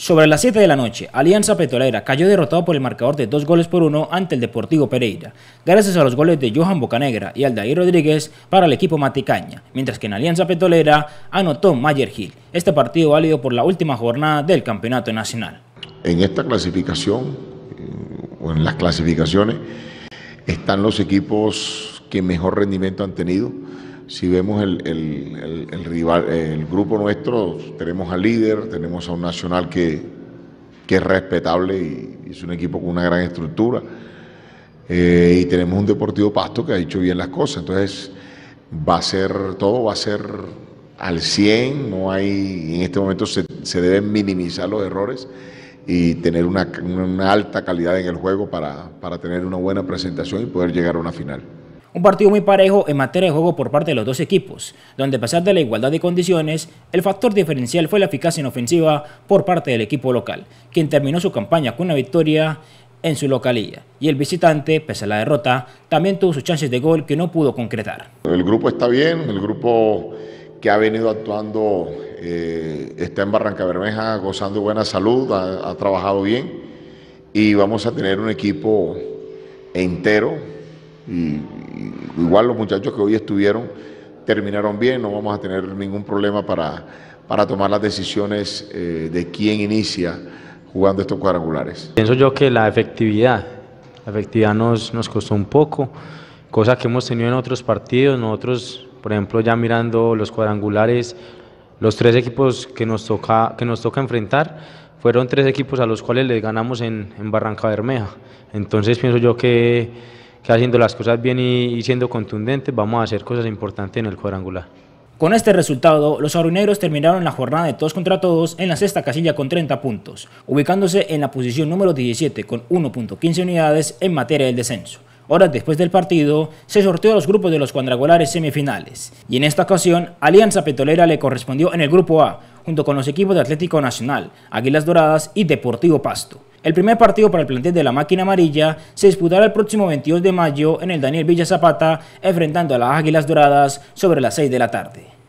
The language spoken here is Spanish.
Sobre las 7 de la noche, Alianza Petrolera cayó derrotado por el marcador de 2 goles por 1 ante el Deportivo Pereira, gracias a los goles de Johan Bocanegra y Aldair Rodríguez para el equipo Maticaña, mientras que en Alianza Petrolera anotó Mayer Gil, este partido válido por la última jornada del Campeonato Nacional. En esta clasificación, eh, o en las clasificaciones, están los equipos que mejor rendimiento han tenido si vemos el, rival, el grupo nuestro, tenemos al líder, tenemos a un nacional que, que es respetable y, es un equipo con una gran estructura. Eh, y tenemos un Deportivo Pasto que ha hecho bien las cosas. Entonces, va a ser, todo va a ser al 100, no hay, en este momento se, se deben minimizar los errores y tener una, alta calidad en el juego para tener una buena presentación y poder llegar a una final. Un partido muy parejo en materia de juego por parte de los dos equipos, donde a pesar de la igualdad de condiciones, el factor diferencial fue la eficacia ofensiva por parte del equipo local, quien terminó su campaña con una victoria en su localía. Y el visitante, pese a la derrota, también tuvo sus chances de gol que no pudo concretar. El grupo está bien, el grupo que ha venido actuando eh, está en Barranca Bermeja gozando buena salud, ha trabajado bien y vamos a tener un equipo entero y igual los muchachos que hoy estuvieron terminaron bien, no vamos a tener ningún problema para, para tomar las decisiones eh, de quién inicia jugando estos cuadrangulares. Pienso yo que la efectividad, efectividad nos, nos costó un poco, cosa que hemos tenido en otros partidos, nosotros, por ejemplo, ya mirando los cuadrangulares, los tres equipos que nos toca, que nos toca enfrentar, fueron tres equipos a los cuales les ganamos en, en Barranca Bermeja. Entonces pienso yo que que haciendo las cosas bien y, siendo contundentes vamos a hacer cosas importantes en el cuadrangular. Con este resultado, los aurinegros terminaron la jornada de todos contra todos en la sexta casilla con 30 puntos, ubicándose en la posición número 17 con 1.15 unidades en materia del descenso. Horas después del partido, se sorteó a los grupos de los cuadrangulares semifinales, y en esta ocasión, Alianza Petrolera le correspondió en el grupo A, junto con los equipos de Atlético Nacional, Águilas Doradas y Deportivo Pasto. El primer partido para el plantel de la máquina amarilla se disputará el próximo 22 de mayo en el Daniel Villa Zapata, enfrentando a las Águilas Doradas sobre las 6 de la tarde.